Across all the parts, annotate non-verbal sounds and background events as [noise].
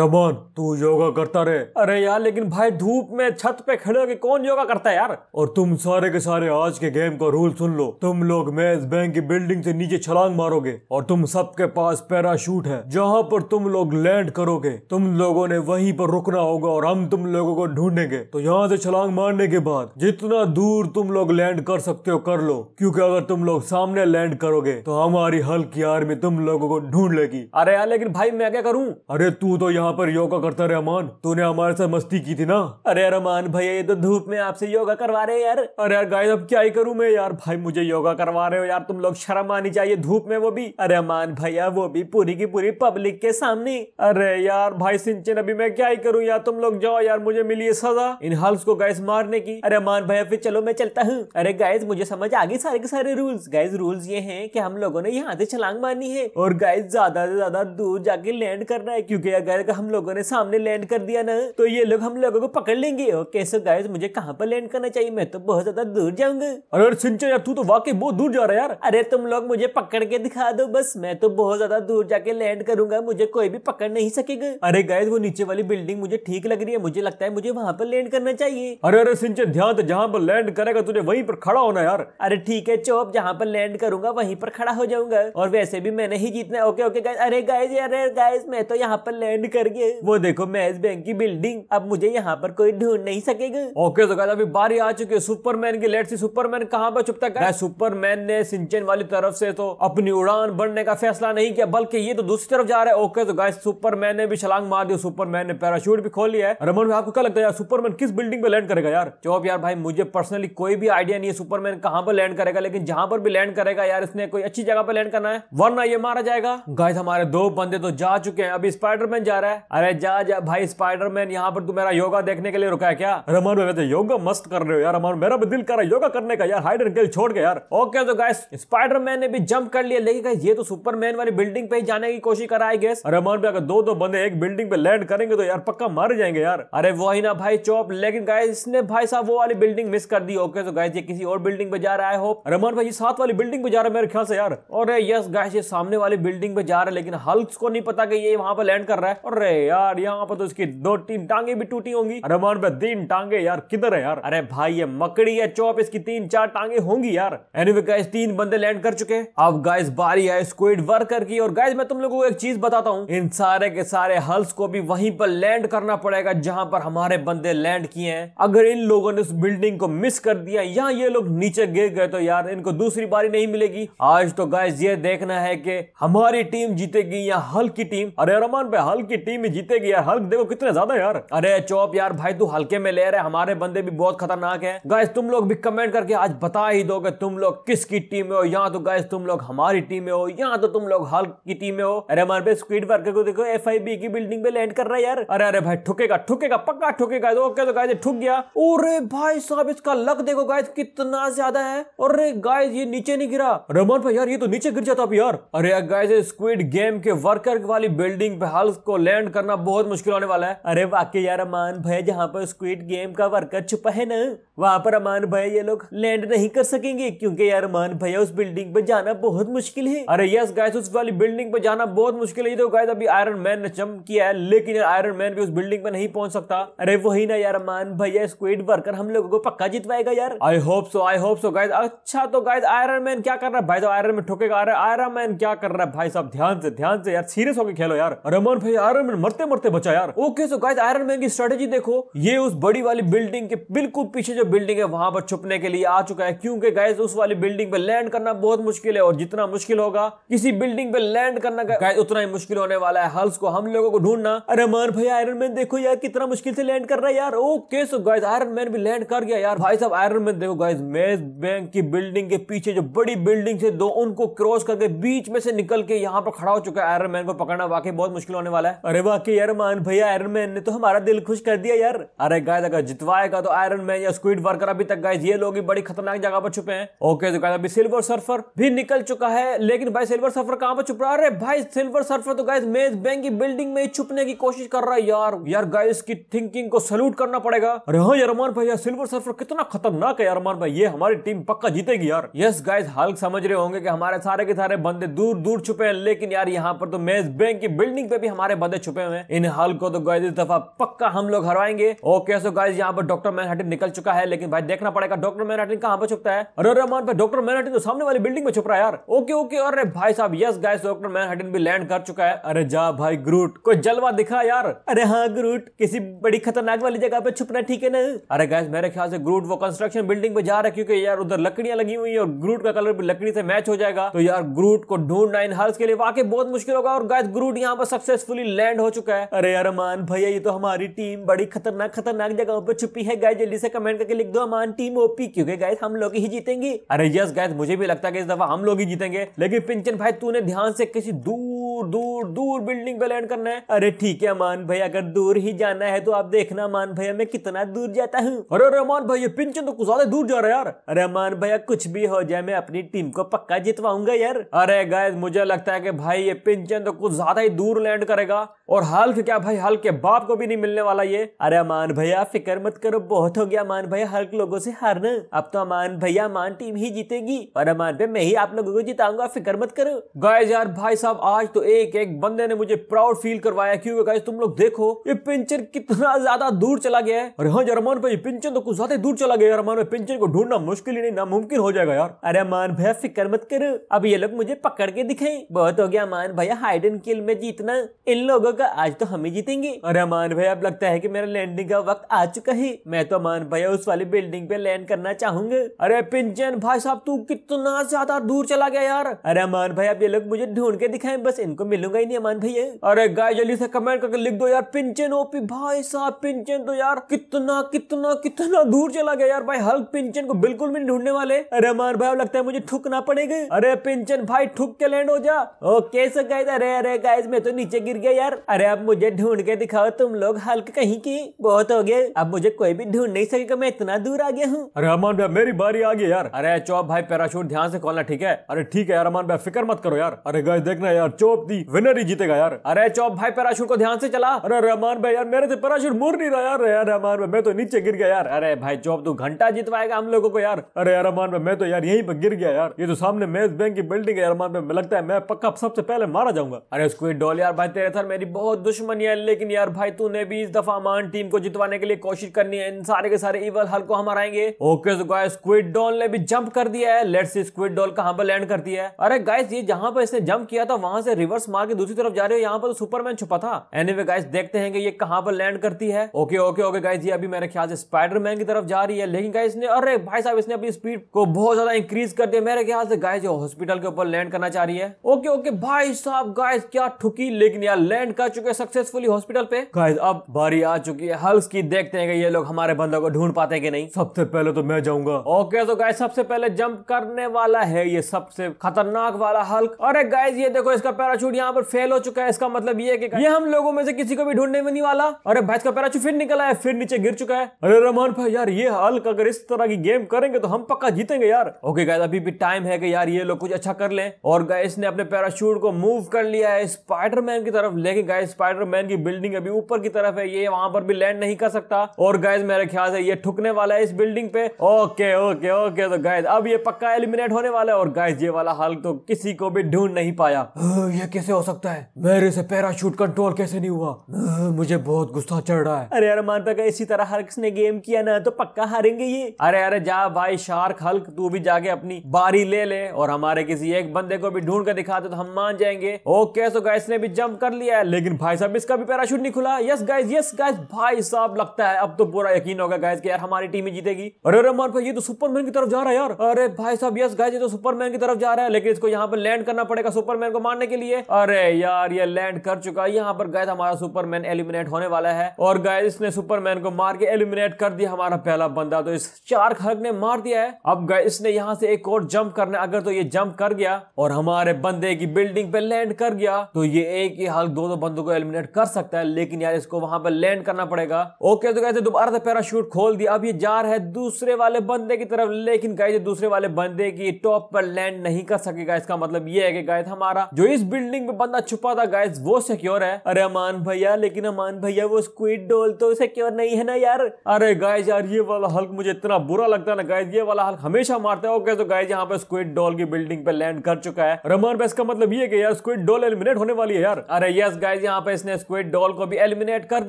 रमन तू योगा करता रहे अरे यार लेकिन भाई धूप में छत पे खड़े होकर कौन योगा करता है यार और तुम सारे के सारे आज के गेम का रूल सुन लो तुम लोग मेज बैंक की बिल्डिंग से नीचे छलांग मारोगे और तुम सबके पास पैराशूट है जहाँ पर तुम लोग लैंड करोगे तुम लोगों ने वहीं पर रुकना होगा और हम तुम लोगों को ढूंढेंगे तो यहाँ से छलांग मारने के बाद जितना दूर तुम लोग लैंड कर सकते हो कर लो क्योंकि अगर तुम लोग सामने लैंड करोगे तो हमारी हल्की आर्मी तुम लोगों को ढूंढ लेगी अरे यार लेकिन भाई मैं क्या करूँ अरे तू तो यहाँ यहाँ पर योगा करता रहे अमान तूने हमारे साथ मस्ती की थी ना अरे यार अमान भैया ये तो धूप में आपसे योगा करवा रहे हैं यार अरे यार गाइस अब क्या ही करूँ मैं यार भाई मुझे योगा करवा रहे हो यार तुम लोग शर्म आनी चाहिए धूप में वो भी अरे अमान भैया वो भी पूरी की पूरी पब्लिक के सामने अरे यार भाई सिंचन अभी मैं क्या ही करूँ यार तुम लोग जाओ यार मुझे मिली सजा इन हल्स को गाइस मारने की अरे अमान भैया फिर चलो मैं चलता हूँ अरे गाइस मुझे समझ आ गई सारे के सारे रूल्स गाइस रूल्स ये है की हम लोगों ने यहाँ से छलांग मारनी है और गाइस ज्यादा से ज्यादा दूर जाके लैंड करना है क्यूँकी यार हम लोगों ने सामने लैंड कर दिया ना तो ये लोग हम लोगों को पकड़ लेंगे ओके सो गाइस मुझे कहाँ पर लैंड करना चाहिए मैं तो बहुत ज्यादा दूर जाऊंगा अरे सिंचो यार तू तो वाकई बहुत दूर जा रहा है यार अरे तुम लोग मुझे पकड़ के दिखा दो बस मैं तो बहुत ज्यादा दूर जाके लैंड करूंगा मुझे कोई भी पकड़ नहीं सकेगा अरे गाइस वो नीचे वाली बिल्डिंग मुझे ठीक लग रही है मुझे लगता है मुझे वहाँ पर लैंड करना चाहिए अरे अरे सिंचन ध्यान तो जहाँ पर लैंड करेगा तुझे वहीं पर खड़ा होना यार अरे ठीक है चौप जहाँ पर लैंड करूंगा वहीं पर खड़ा हो जाऊंगा और वैसे भी मैंने ही जीतना ओके ओके गाइस अरे गाइस अरे गाइस मैं तो यहाँ पर लैंड कर करके वो देखो मैं एस बैंक की बिल्डिंग अब मुझे यहाँ पर कोई ढूंढ नहीं सकेगा ओके तो अभी बारी आ चुकी है सुपरमैन की लेट सी सुपरमैन कहाँ पर छुपता है सुपरमैन ने सिंचन वाली तरफ से तो अपनी उड़ान बढ़ने का फैसला नहीं किया बल्कि ये तो दूसरी तरफ जा रहा है ओके तो गाय सुपरमैन ने भी छलांग मार दी सुपरमैन ने पैराशूट भी खोल लिया है रमन भाई आपको क्या लगता है यार सुपरमैन किस बिल्डिंग पे लैंड करेगा यार जवाब यार भाई मुझे पर्सनली कोई भी आइडिया नहीं है सुपरमैन कहाँ पर लैंड करेगा लेकिन जहां पर भी लैंड करेगा यार इसने कोई अच्छी जगह पर लैंड करना है वरना ये मारा जाएगा गाय हमारे दो बंदे तो जा चुके हैं अभी स्पाइडरमैन जा रहा है है अरे जा जा भाई स्पाइडरमैन यहाँ पर तू मेरा योगा देखने के लिए रुका है क्या रमन भाई योगा मस्त कर रहे हो यार रमन मेरा भी दिल कर रहा है योगा करने का यार हाइड एंड छोड़ के यार ओके तो गाय स्पाइडरमैन ने भी जंप कर लिया लेकिन ये तो सुपरमैन वाली बिल्डिंग पे ही जाने की कोशिश करा है गैस रमन भी अगर दो दो बंदे एक बिल्डिंग पे लैंड करेंगे तो यार पक्का मर जाएंगे यार अरे वही ना भाई चौप लेकिन गाय इसने भाई साहब वो वाली बिल्डिंग मिस कर दी ओके तो गाइस ये किसी और बिल्डिंग पे जा रहा है होप रमन भाई सात वाली बिल्डिंग पे जा रहा है मेरे ख्याल से यार और यस गाय ये सामने वाली बिल्डिंग पे जा रहा है लेकिन हल्क को नहीं पता कि ये वहां पर लैंड कर रहा है और अरे यार यहाँ पर तो उसकी दो तीन टांगे भी टूटी होंगी अरे मान पे तीन टांगे यार किधर है यार अरे भाई ये मकड़ी है चौप इसकी तीन चार टांगे होंगी यार एनीवे गाइस तीन बंदे लैंड कर चुके हैं अब गाइस बारी है स्क्विड वर्कर की और गाइस मैं तुम लोगों को एक चीज बताता हूँ इन सारे के सारे हल्स को भी वहीं पर लैंड करना पड़ेगा जहां पर हमारे बंदे लैंड किए हैं अगर इन लोगों ने उस बिल्डिंग को मिस कर दिया या ये लोग नीचे गिर गए तो यार इनको दूसरी बारी नहीं मिलेगी आज तो गाइस ये देखना है कि हमारी टीम जीतेगी या हल्की टीम अरे रमान पे हल्की टीम ही जीतेगी यार हल्क देखो कितने ज्यादा यार अरे चौप यार भाई तू हल्के में ले रहे हमारे बंदे भी बहुत खतरनाक है गायस तुम लोग भी कमेंट करके आज बता ही दोगे तुम लोग किसकी टीम में हो या तो गायस तुम लोग हमारी टीम में हो या तो तुम लोग हल्क की टीम में हो अरे हमारे पे स्क्विड वर्कर को देखो एफ की बिल्डिंग पे लैंड कर रहा है यार अरे अरे भाई ठुकेगा ठुकेगा पक्का ठुकेगा ओके तो गाइस तो ठुक गया अरे भाई साहब इसका लक देखो गाइस कितना ज्यादा है अरे गाइस ये नीचे नहीं गिरा रमन भाई यार ये तो नीचे गिर जाता अभी यार अरे गाइस स्क्विड गेम के वर्कर वाली बिल्डिंग पे हल्क को लैंड स्टैंड करना बहुत मुश्किल होने वाला है अरे वाकई यार अमान भाई जहाँ पर स्क्विड गेम का वर्कर छुपा है ना वहाँ पर अमान भाई ये लोग लैंड नहीं कर सकेंगे क्योंकि यार अमान भैया उस बिल्डिंग पे जाना बहुत मुश्किल है अरे यस गाइस उस वाली बिल्डिंग पे जाना बहुत मुश्किल है ये तो गाइस अभी आयरन मैन ने चम किया है लेकिन आयरन मैन भी उस बिल्डिंग पे नहीं पहुंच सकता अरे वही ना यार अमान भैया स्क्विड वर्कर हम लोगों को पक्का जितवाएगा यार I hope so I hope so guys अच्छा तो गाइस आयरन मैन क्या कर रहा है भाई तो आयरन में ठोकेगा अरे आयरन मैन क्या कर रहा है भाई साहब ध्यान से ध्यान से यार सीरियस होकर खेलो यार अरे अमान भाई आयरन मैन मरते मरते बचा यार okay so guys Iron Man की स्ट्रेटेजी देखो ये उस बड़ी वाली बिल्डिंग के बिल्कुल पीछे जो बिल्डिंग है वहां पर छुपने के लिए आ चुका है क्योंकि गाइस उस वाली बिल्डिंग पे लैंड करना बहुत मुश्किल है और जितना मुश्किल होगा किसी बिल्डिंग पे लैंड करना गाइस उतना ही मुश्किल होने वाला है हल्स को हम लोगों को ढूंढना अरे मान भाई आयरन मैन देखो यार कितना मुश्किल से लैंड कर रहा है यार okay so guys Iron Man भी लैंड कर गया यार भाई साहब आयरन मैन देखो गाइस मेज बैंक की बिल्डिंग के पीछे जो बड़ी बिल्डिंग से दो उनको क्रॉस करके बीच में से निकल के यहाँ पर खड़ा हो चुका है आयरन मैन को पकड़ना वाकई बहुत मुश्किल होने वाला है अरे अरे वाकई यार मान भैया आयरन मैन ने तो हमारा दिल खुश कर दिया यार अरे गाय अगर जितवाएगा तो आयरन मैन या स्क्विड वर्कर अभी तक गाय ये लोग ही बड़ी खतरनाक जगह पर छुपे हैं ओके तो गाय अभी सिल्वर सर्फर भी निकल चुका है लेकिन भाई सिल्वर सर्फर कहाँ पर छुप रहा है अरे भाई सिल्वर सर्फर तो गाय मेज बैंक की बिल्डिंग में ही छुपने की कोशिश कर रहा है यार यार गाय इसकी थिंकिंग को सल्यूट करना पड़ेगा अरे हाँ यारमान भाई यार सिल्वर सर्फर कितना खतरनाक है यारमान भाई ये हमारी टीम पक्का जीतेगी यार यस गाइज हाल समझ रहे होंगे कि हमारे सारे के सारे बंदे दूर दूर छुपे हैं लेकिन यार यहाँ पर तो मेज बैंक की बिल्डिंग पे भी हमारे बंदे छुपे हुए हैं इन हल को तो गाइज इस दफा पक्का हम लोग हराएंगे ओके सो गाइज यहाँ पर डॉक्टर मैनहटन निकल चुका है लेकिन भाई देखना पड़ेगा डॉक्टर मैनहटन कहाँ पर छुपता है अरे रमान भाई डॉक्टर मैनहटन तो सामने वाली बिल्डिंग में छुप रहा है यार ओके ओके अरे भाई साहब यस गाइस डॉक्टर मैनहटन भी लैंड कर चुका है अरे जा भाई ग्रूट कोई जलवा दिखा यार अरे हाँ ग्रूट किसी बड़ी खतरनाक वाली जगह पे छुपना ठीक है ना अरे गाइस मेरे ख्याल से ग्रूट वो कंस्ट्रक्शन बिल्डिंग पे जा रहा है क्योंकि यार उधर लकड़ियां लगी हुई है और ग्रूट का कलर भी लकड़ी से मैच हो जाएगा तो यार ग्रूट को ढूंढना इन हल्स के लिए वाकई बहुत मुश्किल होगा और गाइस ग्रूट यहाँ पर सक्सेसफुली लैंड लैंड हो चुका है अरे अरमान भैया ये तो हमारी टीम बड़ी खतरनाक खतरनाक जगहों पर छुपी है गाय जल्दी से कमेंट करके लिख दो अमान टीम ओपी क्योंकि गाय हम लोग ही जीतेंगे अरे यस गाय मुझे भी लगता है इस दफा हम लोग ही जीतेंगे लेकिन पिंचन भाई तूने ध्यान से किसी दूर दूर दूर बिल्डिंग पे लैंड करना है अरे ठीक है अमान भाई अगर दूर ही जाना है तो आप देखना अमान भैया मैं कितना दूर जाता हूँ अरे अरे अमान भाई ये पिंचन तो कुछ ज्यादा दूर जा रहा है यार अरे अमान भैया कुछ भी हो जाए मैं अपनी टीम को पक्का जितवाऊंगा यार अरे गाय मुझे लगता है कि भाई ये पिंचन तो कुछ ज्यादा ही दूर लैंड करेगा और हाल के क्या भाई हाल के बाप को भी नहीं मिलने वाला ये अरे अमान भैया फिक्र मत करो बहुत हो गया अमान भैया हल्क लोगों से हारना अब तो अमान भैया अमान टीम ही जीतेगी और अमान पे मैं ही आप लोगों को जिताऊंगा फिक्र मत करो गाय यार भाई साहब आज तो एक एक बंदे ने मुझे प्राउड फील करवाया क्योंकि गाय तुम लोग देखो ये पिंचर कितना ज्यादा दूर चला गया है और हाँ जरमान भाई पिंचर तो कुछ ज्यादा दूर चला गया अरमान भाई पिंचर को ढूंढना मुश्किल ही नहीं नामुमकिन हो जाएगा यार अरे अमान भैया फिक्र मत करो अब ये लोग मुझे पकड़ के दिखाई बहुत हो गया अमान भैया हाइड एंड किल में जीतना इन लोगों होगा आज तो हम ही जीतेंगे और अमान भाई अब लगता है की मेरा लैंडिंग का वक्त आ चुका है मैं तो अमान भाई उस वाली बिल्डिंग पे लैंड करना चाहूंगा अरे पिंजन भाई साहब तू कितना ज्यादा दूर चला गया यार अरे अमान भाई अब ये लोग मुझे ढूंढ के दिखाए बस इनको मिलूंगा ही नहीं अमान भैया अरे गाय जल्दी से कमेंट करके लिख दो यार पिंचन ओपी भाई साहब पिंचन तो यार कितना कितना कितना दूर चला गया यार भाई हल्क पिंचन को बिल्कुल भी नहीं ढूंढने वाले अरे अमान भाई लगता है मुझे ठुकना पड़ेगा अरे पिंचन भाई ठुक के लैंड हो जा ओके सर गाइस अरे अरे गाइस मैं तो नीचे गिर गया यार अरे अब मुझे ढूंढ के दिखाओ तुम लोग हल्क कहीं की बहुत हो गए अब मुझे कोई भी ढूंढ नहीं सकेगा मैं इतना दूर आ गया हूँ अरे अमान भाई मेरी बारी आ गई यार अरे चौप भाई पैराशूट ध्यान से खोलना ठीक है अरे ठीक है यार अमान भाई फिक्र मत करो यार अरे गाय देखना यार चौप दी विनर ही जीतेगा यार अरे चौप भाई पैराशूट को ध्यान से चला अरे रहमान भाई यार मेरे से पैराशूट मुड़ नहीं रहा यार यार रहमान भाई मैं तो नीचे गिर गया यार अरे भाई चौप तू घंटा जितवाएगा हम लोगों को यार अरे यार रहमान भाई मैं तो यार यहीं पर गिर गया यार ये तो सामने मेज बैंक की बिल्डिंग है यार रहमान भाई लगता है मैं पक्का सबसे पहले मारा जाऊंगा अरे उसको डॉल यार भाई तेरे सर मेरी बहुत दुश्मनी है लेकिन यार भाई तूने भी इस दफा मान टीम को जितवाने के लिए कोशिश करनी है इन सारे के सारे इवल हल को हम हराएंगे ओके तो गाइस स्क्विड डॉल ने भी जंप कर दिया है लेट्स सी स्क्विड डॉल कहां पर लैंड करती है अरे गाइस ये जहां पर इसने जंप किया था वहां से रिवर्स मार के दूसरी तरफ जा रही है यहाँ पर तो सुपरमैन छुपा था एनीवे गाइस देखते हैं कि ये कहां पर लैंड करती है ओके ओके ओके गाइस ये अभी मेरे ख्याल से स्पाइडरमैन की तरफ जा रही है लेकिन गाइस ने अरे भाई साहब इसने अपनी स्पीड को बहुत ज्यादा इंक्रीज कर दिया मेरे ख्याल से गाइस हॉस्पिटल के ऊपर लैंड करना चाह रही है ओके ओके भाई साहब गाइस क्या ठुकी लेकिन यार लैंड कर चुके हैं सक्सेसफुली हॉस्पिटल पे गाइस अब बारी आ चुकी है हल्स की देखते हैं कि ये लोग हमारे बंदों को ढूंढ पाते हैं कि नहीं सबसे पहले तो मैं जाऊंगा ओके तो गाइस सबसे पहले जंप करने वाला है ये सबसे खतरनाक वाला हल्क अरे गाइस ये देखो इसका पैराशूट यहाँ पर फेल हो चुका है इसका मतलब ये की ये हम लोगों में से किसी को भी ढूंढने में नहीं वाला अरे भाई इसका पैराशूट फिर निकला है फिर नीचे गिर चुका है अरे रमान भाई यार ये हल्क अगर इस तरह की गेम करेंगे तो हम पक्का जीतेंगे यार ओके गाइस अभी भी टाइम है कि यार ये लोग कुछ अच्छा कर ले और गाइस ने अपने पैराशूट को मूव कर लिया है स्पाइडरमैन की तरफ लेके गाइस स्पाइडरमैन की बिल्डिंग अभी ऊपर की तरफ है ये वहां पर भी लैंड नहीं कर सकता और गाइस मेरे ख्याल से ये ठुकने वाला है इस बिल्डिंग पे ओके ओके ओके तो गाइस अब ये पक्का एलिमिनेट होने वाला है और गाइस ये वाला हाल तो किसी को भी ढूंढ नहीं पाया हाँ, ये कैसे हो सकता है मेरे से पैराशूट कंट्रोल कैसे नहीं हुआ हाँ, मुझे बहुत गुस्सा चढ़ रहा है अरे यार मानता पे इसी तरह हर किसने गेम किया ना तो पक्का हारेंगे ये अरे अरे जा भाई शार्क हल्क तू भी जाके अपनी बारी ले ले और हमारे किसी एक बंदे को भी ढूंढ कर दिखा दे तो हम मान जाएंगे ओके सो गाइस ने भी जंप कर लिया है लेकिन भाई साहब इसका भी पैराशूट नहीं खुला यस गाइज यस गाइज भाई साहब लगता है अब तो पूरा यकीन होगा गाइज की यार हमारी टीम ही जीतेगी अरे अरे मार भाई ये तो सुपरमैन की तरफ जा रहा है यार अरे भाई साहब यस गाइज ये तो सुपरमैन की तरफ जा रहा है लेकिन इसको यहाँ पर लैंड करना पड़ेगा सुपरमैन को मारने के लिए अरे यार ये लैंड कर चुका है यहाँ पर गाइज हमारा सुपरमैन एलिमिनेट होने वाला है और गाइज इसने सुपरमैन को मार के एलिमिनेट कर दिया हमारा पहला बंदा तो इस चार खड़ग ने मार दिया है अब गाइज इसने यहाँ से एक और जंप करना अगर तो ये जंप कर गया और हमारे बंदे की बिल्डिंग पे लैंड कर गया तो ये एक ही हल्क दो दो बंदों को एलिमिनेट कर सकता है लेकिन यार इसको वहां पर लैंड करना पड़ेगा ओके तो कहते दोबारा से पैराशूट खोल दिया अब ये जा रहा है दूसरे वाले बंदे की तरफ लेकिन गाय दूसरे वाले बंदे की टॉप पर लैंड नहीं कर सकेगा इसका मतलब ये है कि गाय हमारा जो इस बिल्डिंग में बंदा छुपा था गाय वो सिक्योर है अरे अमान भैया लेकिन अमान भैया वो स्क्विड डोल तो सिक्योर नहीं है ना यार अरे गाय यार ये वाला हल्क मुझे इतना बुरा लगता है ना गाय ये वाला हल्क हमेशा मारता है ओके तो गाय यहाँ पे स्क्विड डोल की बिल्डिंग पे लैंड कर चुका है रमान पे इसका मतलब ये कि यार स्क्विड डोल एलिमिनेट होने वाली है यार अरे यस गाय गाइज यहाँ पे इसने स्क्विड डॉल को भी एलिमिनेट कर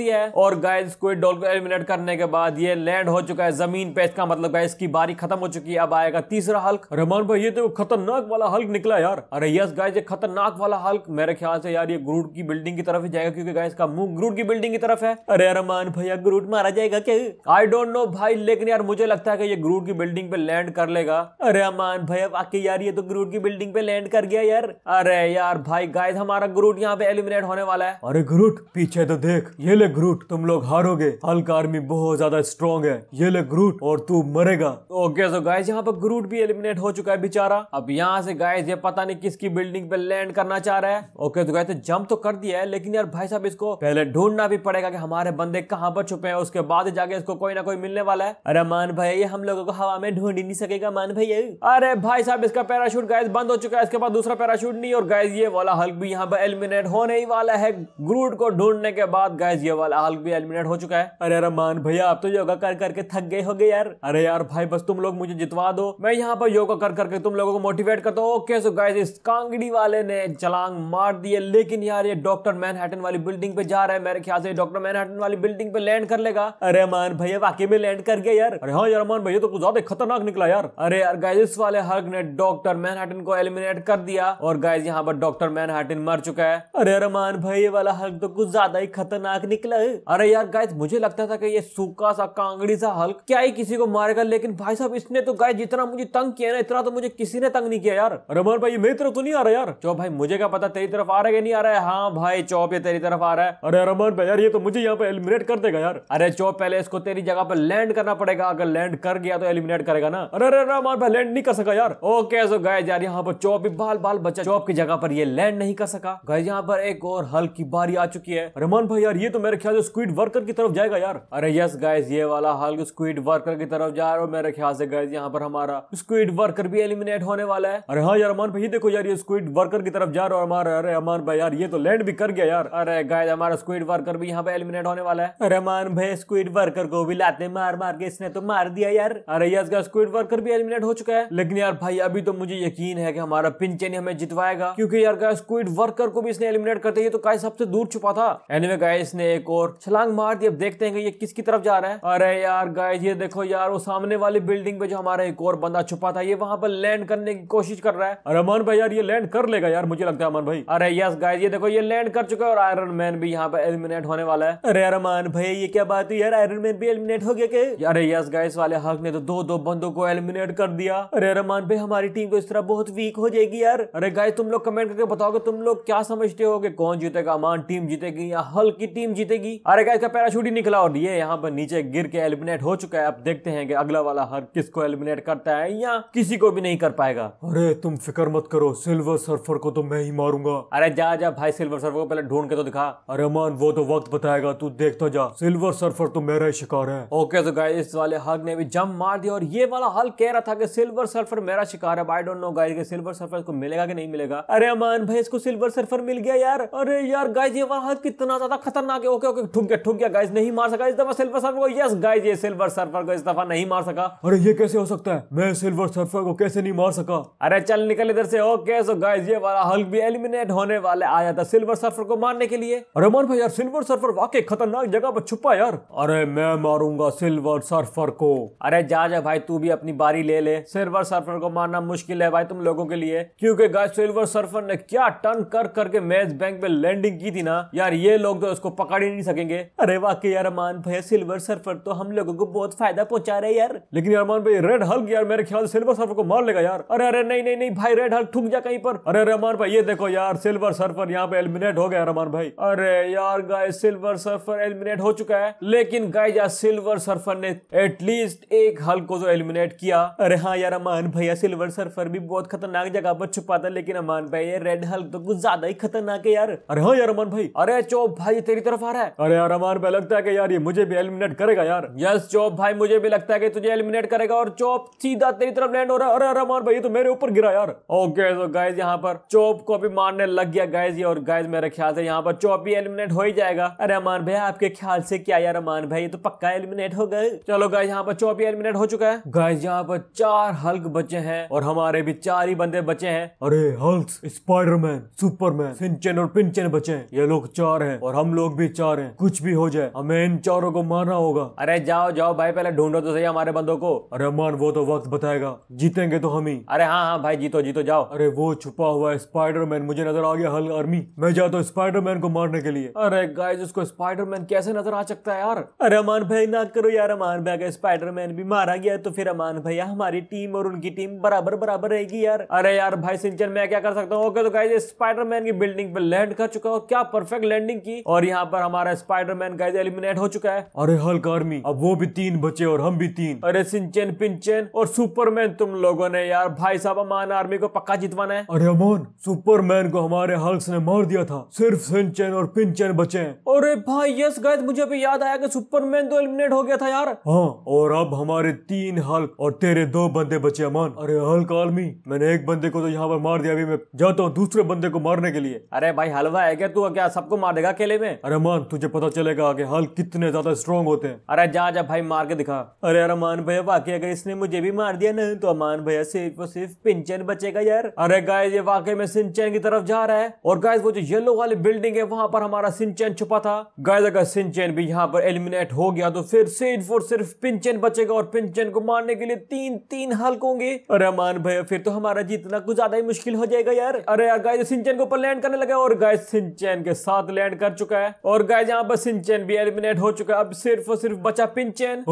दिया है और गाइज स्क्विड डॉल को एलिमिनेट करने के बाद ये लैंड हो चुका है जमीन पे इसका मतलब गाइज की बारी खत्म हो चुकी है अब आएगा तीसरा हल्क रहमान भाई ये तो खतरनाक वाला हल्क निकला यार अरे यस गाइज ये खतरनाक वाला हल्क मेरे ख्याल से यार ये ग्रूट की बिल्डिंग की तरफ ही जाएगा क्योंकि गाइज का मुंह ग्रूट की बिल्डिंग की तरफ है अरे रमान भैया ग्रूट मारा जाएगा क्या आई डोंट नो भाई लेकिन यार मुझे लगता है कि ये ग्रूट की बिल्डिंग पे लैंड कर लेगा अरे अमान भैया वाकई यार ये तो ग्रूट की बिल्डिंग पे लैंड कर गया यार अरे यार भाई गाइज हमारा ग्रूट यहाँ पे एलिमिनेट होने वाला वाला है अरे ग्रुट पीछे तो देख ये ले ग्रुट तुम लोग हारोगे हल्क आर्मी बहुत ज्यादा स्ट्रॉन्ग है ये ले ग्रुट और तू मरेगा ओके सो गाइस यहाँ पर ग्रुट भी एलिमिनेट हो चुका है बेचारा अब यहाँ से गाइस ये पता नहीं किसकी बिल्डिंग पे लैंड करना चाह रहा है ओके तो गाइस जंप तो, तो कर दिया है लेकिन यार भाई साहब इसको पहले ढूंढना भी पड़ेगा की हमारे बंदे कहाँ पर छुपे हैं उसके बाद जाके इसको कोई ना कोई मिलने वाला है अरे मान भाई ये हम लोगों को हवा में ढूंढ ही नहीं सकेगा मान भाई अरे भाई साहब इसका पैराशूट गाइस बंद हो चुका है इसके बाद दूसरा पैराशूट नहीं और गाइस ये वाला हल्क भी यहाँ पर एलिमिनेट होने ही वाला है है ग्रूड को ढूंढने के बाद गाइज ये वाला हल्क भी एलिमिनेट हो चुका है अरे रमान भैया आप तो योगा कर करके थक गए होगे यार अरे यार भाई बस तुम लोग मुझे जितवा दो मैं यहाँ पर योगा कर करके तुम लोगों को मोटिवेट करता हूँ ओके सो गाइज इस कांगड़ी वाले ने चलांग मार दिए लेकिन यार ये डॉक्टर मैनहेटन वाली बिल्डिंग पे जा रहा है मेरे ख्याल से डॉक्टर मैनहेटन वाली बिल्डिंग पे लैंड कर लेगा अरे रमान भैया वाकई में लैंड कर गए यार अरे हाँ यार रमान भैया तो कुछ ज्यादा खतरनाक निकला यार अरे यार गाइज इस वाले हल्क ने डॉक्टर मैनहेटन को एलिमिनेट कर दिया और गाइज यहाँ पर डॉक्टर मैनहेटन मर चुका है अरे रमान भाई ये वाला हल्क तो कुछ ज्यादा ही खतरनाक निकला है अरे यार गाइस मुझे लगता था कि ये सूखा सा कांगड़ी सा हल्क क्या ही किसी को मारेगा लेकिन भाई साहब इसने तो गाय जितना मुझे तंग किया ना इतना तो मुझे किसी ने तंग नहीं किया यार रमन भाई मेरी तरफ तो नहीं आ रहा यार चौ भाई मुझे क्या पता तेरी तरफ आ रहा है नहीं आ रहा है हाँ भाई चौप ये तेरी तरफ आ रहा है अरे रमन भाई यार ये तो मुझे यहाँ पे एलिमिनेट कर देगा यार अरे चौप पहले इसको तेरी जगह पर लैंड करना पड़ेगा अगर लैंड कर गया तो एलिमिनेट करेगा ना अरे अरे रमन भाई लैंड नहीं कर सका यार ओके सो गाय यार यहाँ पर चौप भी बाल बाल बचा चौप की जगह पर ये लैंड नहीं कर सका गाय यहाँ पर एक और साल की बारी आ चुकी है रहमान भाई यार ये तो मेरे ख्याल से स्क्विड वर्कर की तरफ जाएगा यार अरे यस गाइज ये वाला हाल स्क्विड वर्कर की तरफ जा रहा है मेरे ख्याल से गाइज यहाँ पर हमारा स्क्विड वर्कर भी एलिमिनेट होने वाला है अरे हाँ यार अमान भाई देखो यार ये स्क्विड वर्कर की तरफ जा रहा है हमारा अरे अमान भाई यार ये तो लैंड भी कर गया यार अरे गाय हमारा स्क्विड वर्कर भी यहाँ पे एलिमिनेट होने वाला है अरे रहमान भाई स्क्विड वर्कर को भी लाते मार मार के इसने तो मार दिया यार अरे यस गाइज स्क्विड वर्कर भी एलिमिनेट हो चुका है लेकिन यार भाई अभी तो मुझे यकीन है कि हमारा पिंचन हमें जितवाएगा क्योंकि यार गाइज स्क्विड वर्कर को भी इसने एलिमिनेट करते ही तो गाइस सबसे दूर छुपा था एनीवे गाय ने एक और छलांग मार दी अब देखते हैं कि ये किसकी तरफ जा रहा है अरे यार गाय ये देखो यार वो सामने वाली बिल्डिंग पे जो हमारा एक और बंदा छुपा था ये वहां पर लैंड करने की कोशिश कर रहा है अरे अमन भाई यार ये लैंड कर लेगा यार मुझे लगता है अमन भाई अरे यस गाय ये देखो ये लैंड कर चुका है और आयरन मैन भी यहाँ पे एलिमिनेट होने वाला है अरे अरमान भाई ये क्या बात है यार आयरन मैन भी एलिमिनेट हो गया के अरे यस गाइस वाले हक ने तो दो दो बंदों को एलिमिनेट कर दिया अरे रमान भाई हमारी टीम को तो इस तरह बहुत वीक हो जाएगी यार अरे गाय तुम लोग कमेंट करके बताओगे तुम लोग क्या समझते हो कि कौन जीता जीतेगा मान टीम जीतेगी या हल्की टीम जीतेगी अरे गाइस का पैराशूट ही निकला और ये यहाँ पर नीचे गिर के एलिमिनेट हो चुका है अब देखते हैं कि अगला वाला हर किसको एलिमिनेट करता है या किसी को भी नहीं कर पाएगा अरे तुम फिक्र मत करो सिल्वर सर्फर को तो मैं ही मारूंगा अरे जा जा भाई सिल्वर सर्फर को पहले ढूंढ के तो दिखा अरे मान वो तो वक्त बताएगा तू देखता तो जा सिल्वर सर्फर तो मेरा ही शिकार है ओके तो गाइस इस वाले हग ने भी जम मार दिया और ये वाला हल कह रहा था कि सिल्वर सर्फर मेरा शिकार है आई डोंट नो गाइस कि सिल्वर सर्फर को मिलेगा कि नहीं मिलेगा अरे अमान भाई इसको सिल्वर सर्फर मिल गया यार अरे यार गाइज ये वाला हल्क कितना ज्यादा खतरनाक है ओके ओके ठुक गया ठुक गया गाइज नहीं मार सका इस दफा सिल्वर सर्फर को यस गाइज ये सिल्वर सर्फर को इस दफा नहीं मार सका अरे ये कैसे हो सकता है मैं सिल्वर सर्फर को कैसे नहीं मार सका अरे चल निकल इधर से ओके सो गाइज ये वाला हल्क भी एलिमिनेट होने वाले आया था सिल्वर सर्फर को मारने के लिए अरे रमन भाई यार सिल्वर सर्फर वाकई खतरनाक जगह पर छुपा यार अरे मैं मारूंगा सिल्वर सर्फर को अरे जा जा भाई तू भी अपनी बारी ले ले सिल्वर सर्फर को मारना मुश्किल है भाई तुम लोगों के लिए क्योंकि गाइज सिल्वर सर्फर ने क्या टर्न कर करके मैच बैंक में लैंड लैंडिंग की थी ना यार ये लोग तो उसको पकड़ ही नहीं सकेंगे अरे वाकई यार अरमान भैया सिल्वर सर्फर तो हम लोगों को बहुत फायदा पहुंचा रहे यार लेकिन अरमान भाई रेड हल्क यार मेरे ख्याल सिल्वर सर्फर को मार लेगा यार अरे अरे नहीं नहीं नहीं भाई रेड हल्क ठुक जा कहीं पर अरे अरे अमान भाई ये देखो यार सिल्वर सर्फर यहाँ पे एलिमिनेट हो गया अमान भाई अरे यार गाय सिल्वर सर्फर एलिमिनेट हो चुका है लेकिन गाय सिल्वर सर्फर ने एटलीस्ट एक हल्क को जो एलिमिनेट किया अरे हाँ यार अमान भैया सिल्वर सर्फर भी बहुत खतरनाक जगह पर छुपा था लेकिन अमान भाई ये रेड हल्क तो कुछ ज्यादा ही खतरनाक है यार अरे हाँ, हाँ यार अमन भाई अरे चौब भाई तेरी तरफ आ रहा है अरे यार अमन भाई लगता है कि यार ये मुझे भी एलिमिनेट करेगा यार यस चौब भाई मुझे भी लगता है कि तुझे एलिमिनेट करेगा और चौब सीधा तेरी तरफ लैंड हो रहा है अरे यार अमन भाई ये तो मेरे ऊपर गिरा यार ओके तो गाइज यहाँ पर चौब को भी मारने लग गया गाइज ये और गाइज मेरे ख्याल से यहाँ पर चौब भी एलिमिनेट हो ही जाएगा अरे अमान भाई आपके ख्याल से क्या यार अमान भाई ये तो पक्का एलिमिनेट हो गए चलो गाइज यहाँ पर चौप एलिमिनेट हो चुका है गाइज यहाँ पर चार हल्क बचे हैं और हमारे भी चार ही बंदे बचे हैं अरे हल्क स्पाइडरमैन सुपरमैन सिंचन और पिंचन बचे ये लोग चार हैं और हम लोग भी चार हैं कुछ भी हो जाए हमें इन चारों को मारना होगा अरे जाओ जाओ भाई पहले ढूंढो तो सही हमारे बंदों को अरे मान वो तो वक्त बताएगा जीतेंगे तो हम ही अरे हाँ हाँ भाई जीतो जीतो जाओ अरे वो छुपा हुआ स्पाइडर मैन मुझे नजर आ गया हल आर्मी मैं जाता हूँ मैन को मारने के लिए अरे गाइस उसको मैन कैसे नजर आ सकता है यार अरे अमान भाई ना करो यार अमान भाई अगर मैन भी मारा गया तो फिर अमान भैया हमारी टीम और उनकी टीम बराबर बराबर रहेगी यार अरे यार भाई सिंचन मैं क्या कर सकता हूँ ओके तो स्पाइडरमैन की बिल्डिंग पे लैंड कर चुका चुका और क्या परफेक्ट लैंडिंग की और यहाँ पर हमारा स्पाइडरमैन गाइज एलिमिनेट हो चुका है अरे हल्क आर्मी अब वो भी तीन बचे और हम भी तीन अरे सिंचन पिंचन और सुपरमैन तुम लोगों ने यार भाई साहब अमान आर्मी को पक्का जितवाना है अरे अमान सुपरमैन को हमारे हल्क ने मार दिया था सिर्फ सिंचन और पिंचन बचे अरे भाई यस गायद मुझे भी याद आया कि सुपरमैन तो एलिमिनेट हो गया था यार हाँ और अब हमारे तीन हल्क और तेरे दो बंदे बचे अमान अरे हल्क आर्मी मैंने एक बंदे को तो यहाँ पर मार दिया अभी मैं जाता हूँ दूसरे बंदे को मारने के लिए अरे भाई हलवा है क्या तू क्या सबको मार देगा अकेले में अरे मान तुझे पता चलेगा आगे हल कितने ज्यादा स्ट्रॉन्ग होते हैं अरे जा जा भाई मार के दिखा अरे अरमान भैया वाकई अगर इसने मुझे भी मार दिया ना तो अमान भैया सिर्फ और सिर्फ पिंचन बचेगा यार अरे गाय ये वाकई में सिंचन की तरफ जा रहा है और गाय वो जो येलो वाली बिल्डिंग है वहां पर हमारा सिंचन छुपा था गाय अगर सिंचन भी यहाँ पर एलिमिनेट हो गया तो फिर सिर्फ और सिर्फ पिंचन बचेगा और पिंचन को मारने के लिए तीन तीन हल्क होंगे अरे अमान भैया फिर तो हमारा जीतना कुछ ज्यादा ही मुश्किल हो जाएगा यार अरे यार गाय सिंचन के ऊपर लैंड करने लगा और गाय सिंचैन के साथ लैंड कर चुका है और गाय यहाँ पर सिंचैन भी एलिमिनेट हो चुका है अब सिर्फ और सिर्फ बचा पिंचैन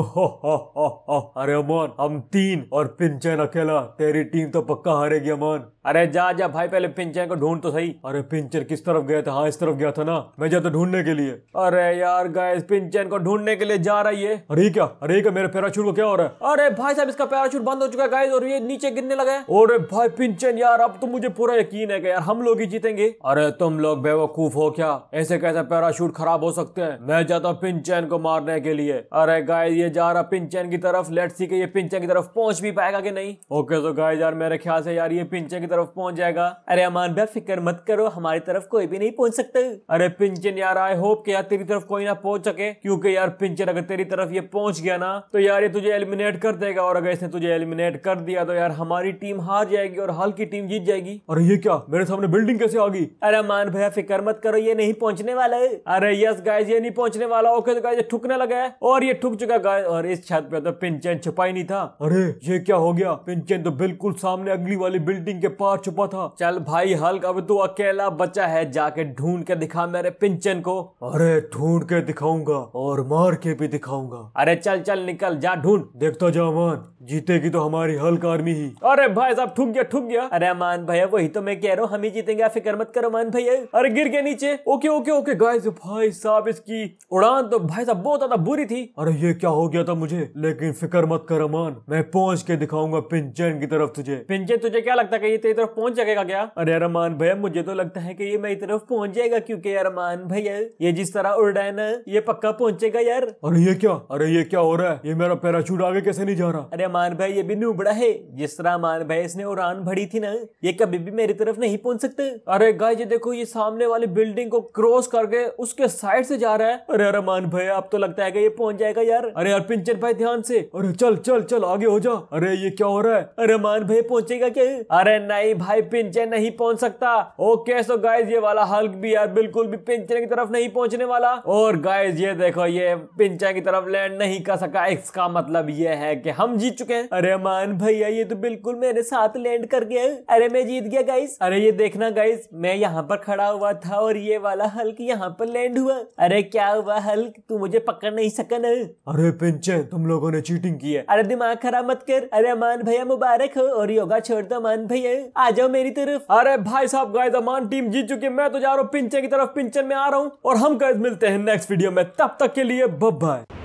[laughs] अरे अमोन हम तीन और पिंचैन अकेला तेरी टीम तो पक्का हारेगी अमोन अरे जा जा भाई पहले पिंचैन को ढूंढ तो सही अरे पिंचर किस तरफ गया था हाँ इस तरफ गया था ना मैं जाता ढूंढने के लिए अरे यार गाय पिंचैन को ढूंढने के लिए जा रही है अरे क्या अरे क्या मेरे पैराशूट को क्या हो रहा है अरे भाई साहब इसका पैराशूट बंद हो चुका है गाइस और ये नीचे गिरने लगा है अरे भाई पिंचन यार अब तो मुझे पूरा यकीन है कि यार हम लोग ही जीतेंगे अरे तुम लोग बेव बेवकूफ हो क्या ऐसे कैसे पैराशूट खराब हो सकते हैं मैं जाता हूँ पिंचैन को मारने के लिए अरे गाइस ये जा रहा पिंचैन की तरफ लेट सी के ये पिंचैन की तरफ पहुंच भी पाएगा कि नहीं ओके तो गाइस यार मेरे ख्याल से यार ये पिंचैन की तरफ पहुंच जाएगा अरे अमान भाई फिक्र मत करो हमारी तरफ कोई भी नहीं पहुंच सकता अरे पिंचन यार आई होप के यार तेरी तरफ कोई ना पहुंच सके क्योंकि यार पिंचन अगर तेरी तरफ ये पहुंच गया ना तो यार ये तुझे एलिमिनेट कर देगा और अगर इसने तुझे एलिमिनेट कर दिया तो यार हमारी टीम हार जाएगी और हल्की टीम जीत जाएगी और ये क्या मेरे सामने बिल्डिंग कैसे आ गई अरे अमान भैया फिक्र मत करो ये नहीं पहुंचने वाला है अरे यस गाय ये नहीं पहुंचने वाला ओके तो गाय ठुकने लगा है और ये ठुक चुका गाय और इस छत पे तो पिंचन छुपा ही नहीं था अरे ये क्या हो गया पिंचन तो बिल्कुल सामने अगली वाली बिल्डिंग के पार छुपा था चल भाई हल्क अब तू अकेला बचा है जाके ढूंढ के दिखा मेरे पिंचन को अरे ढूंढ के दिखाऊंगा और मार के भी दिखाऊंगा अरे चल चल निकल जा ढूंढ देखता जा मान जीतेगी तो हमारी हल्क आर्मी ही अरे भाई साहब ठुक गया ठुक गया अरे मान भैया वही तो मैं कह रहा हूँ हम ही जीतेंगे फिक्र मत करो मान भैया अरे गिर गया नीचे ओके ओके ओके गाइस भाई साहब इसकी उड़ान तो भाई साहब बहुत ज्यादा बुरी थी अरे ये क्या हो गया था मुझे लेकिन फिक्र मत कर अमान मैं पहुंच के दिखाऊंगा पिंचन की तरफ तुझे पिंचन तुझे क्या लगता है ये तेरी तरफ पहुंच जाएगा क्या अरे अरमान भैया मुझे तो लगता है की ये मेरी तरफ पहुंच जाएगा क्यूँकी अरमान भैया ये जिस तरह उड़ रहा है ना ये पक्का पहुंचेगा यार अरे ये क्या अरे ये क्या हो रहा है ये मेरा पैराशूट आगे कैसे नहीं जा रहा अरे अमान भाई ये भी नुबड़ा है जिस तरह अमान भाई इसने उड़ान भरी थी ना ये कभी भी मेरी तरफ नहीं पहुंच सकते अरे गाय देखो ये सामने वाली बिल्डिंग को क्रॉस करके उसके साइड से जा रहा है अरे रमान भाई आप तो लगता है कि ये पहुंच जाएगा यार अरे यार पिंचन भाई ध्यान से अरे चल चल चल आगे हो जा अरे ये क्या हो रहा है अरे मान भाई पहुंचेगा क्या अरे नहीं भाई पिंचन नहीं पहुंच सकता ओके सो गाइज ये वाला हल्क भी यार बिल्कुल भी पिंचन की तरफ नहीं पहुंचने वाला और गाइज ये देखो ये पिंचन की तरफ लैंड नहीं कर सका इसका मतलब ये है कि हम जीत चुके हैं अरे मान भैया ये तो बिल्कुल मेरे साथ लैंड कर गया अरे मैं जीत गया गाइस अरे ये देखना गाइस मैं यहाँ पर खड़ा हुआ था और ये वाला हल्क यहाँ पर लैंड हुआ अरे क्या हुआ हल्क तू मुझे पकड़ नहीं सका ना अरे पिंचे तुम लोगों ने चीटिंग की है अरे दिमाग खराब मत कर अरे अमान भैया मुबारक हो और योगा छोड़ दो अमान भैया आ जाओ मेरी तरफ अरे भाई साहब गाइस अमान टीम जीत चुकी मैं तो जा रहा हूँ पिंचे की तरफ पिंचन में आ रहा हूँ और हम गाइस मिलते हैं नेक्स्ट वीडियो में तब तक के लिए बाय